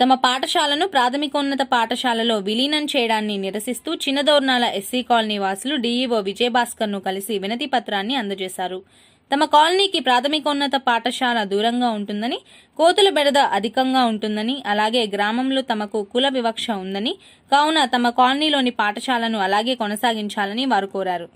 తమ పాఠశాలను ప్రాథమికోన్నత పాఠశాలలో విలీనం చేయడాన్ని నిరసిస్తూ చిన్నదోర్నాల ఎస్సీ కాలనీ వాసులు డీఈఓ విజయభాస్కర్ను కలిసి వినతి పత్రాన్ని అందజేశారు తమ కాలనీకి ప్రాథమికోన్నత పాఠశాల దూరంగా ఉంటుందని కోతుల బెడద అధికంగా ఉంటుందని అలాగే గ్రామంలో తమకు కుల వివక్ష ఉందని కావున తమ కాలనీలోని పాఠశాలను అలాగే కొనసాగించాలని వారు కోరారు